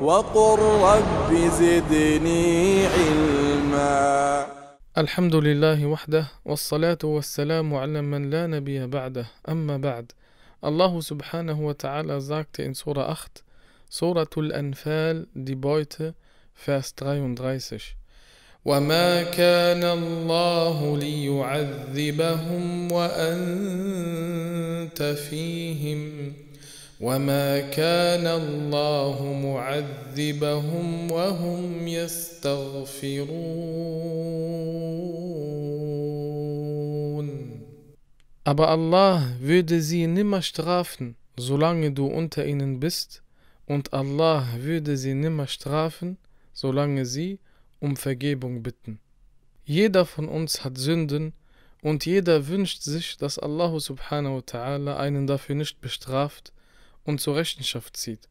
وقل رب زدني علما الحمد لله وحده والصلاة والسلام على من لا نبي بعده أما بعد الله سبحانه وتعالى زاكت sagte in أخت سورة الأنفال Anfal, die Beute, Vers 33. وما كان الله ليعذبهم وأنت فيهم وما كان الله معذبهم وهم يستغفرون Aber Allah würde sie nimmer strafen, solange du unter ihnen bist, und Allah würde sie nimmer strafen, solange sie um Vergebung bitten. Jeder von uns hat Sünden, und jeder wünscht sich, dass Allah subhanahu wa ta'ala einen dafür nicht bestraft, und zur Rechenschaft zieht.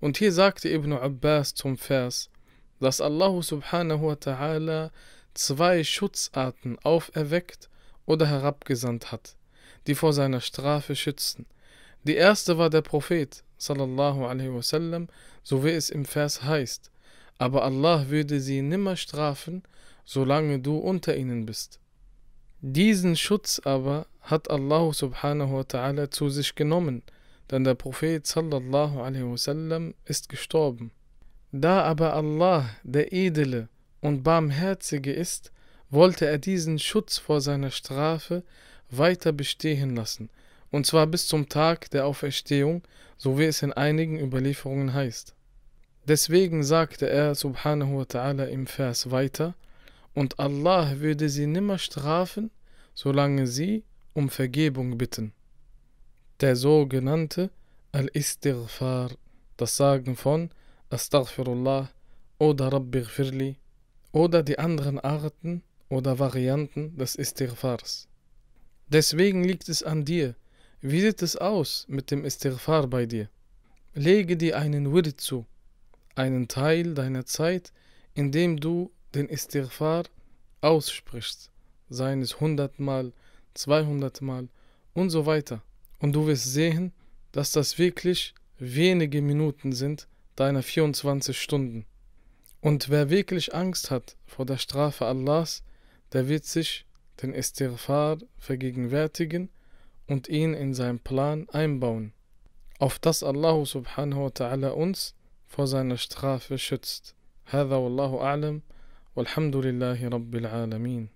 Und hier sagte Ibn Abbas zum Vers, dass Allah subhanahu wa ta'ala zwei Schutzarten auferweckt oder herabgesandt hat, die vor seiner Strafe schützen. Die erste war der Prophet, sallallahu alaihi wasallam, so wie es im Vers heißt, aber Allah würde sie nimmer strafen, solange du unter ihnen bist. Diesen Schutz aber hat Allah subhanahu wa ta'ala zu sich genommen, denn der Prophet sallallahu alaihi wasallam ist gestorben. Da aber Allah, der Edele und Barmherzige ist, wollte er diesen Schutz vor seiner Strafe weiter bestehen lassen, und zwar bis zum Tag der Auferstehung, so wie es in einigen Überlieferungen heißt. Deswegen sagte er subhanahu wa ta'ala im Vers weiter, und Allah würde sie nimmer strafen, solange sie um Vergebung bitten der sogenannte Al-Istighfar, das Sagen von Astaghfirullah oder Rabbighfirli oder die anderen Arten oder Varianten des Istighfars. Deswegen liegt es an dir. Wie sieht es aus mit dem Istighfar bei dir? Lege dir einen Wird zu, einen Teil deiner Zeit, in dem du den Istighfar aussprichst, seien es 200 Mal und so weiter und du wirst sehen, dass das wirklich wenige Minuten sind deiner 24 Stunden. Und wer wirklich Angst hat vor der Strafe Allahs, der wird sich den Istighfar vergegenwärtigen und ihn in seinen Plan einbauen, auf dass Allah subhanahu wa ta'ala uns vor seiner Strafe schützt. هذا والله أعلم والحمد لله رب العالمين